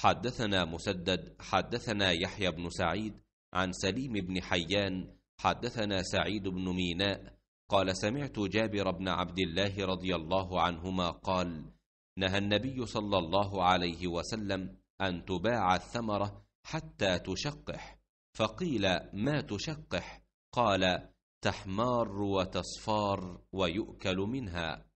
حدثنا مسدد حدثنا يحيى بن سعيد عن سليم بن حيان حدثنا سعيد بن ميناء قال سمعت جابر بن عبد الله رضي الله عنهما قال نهى النبي صلى الله عليه وسلم ان تباع الثمره حتى تشقح فقيل ما تشقح قال تحمار وتصفار ويؤكل منها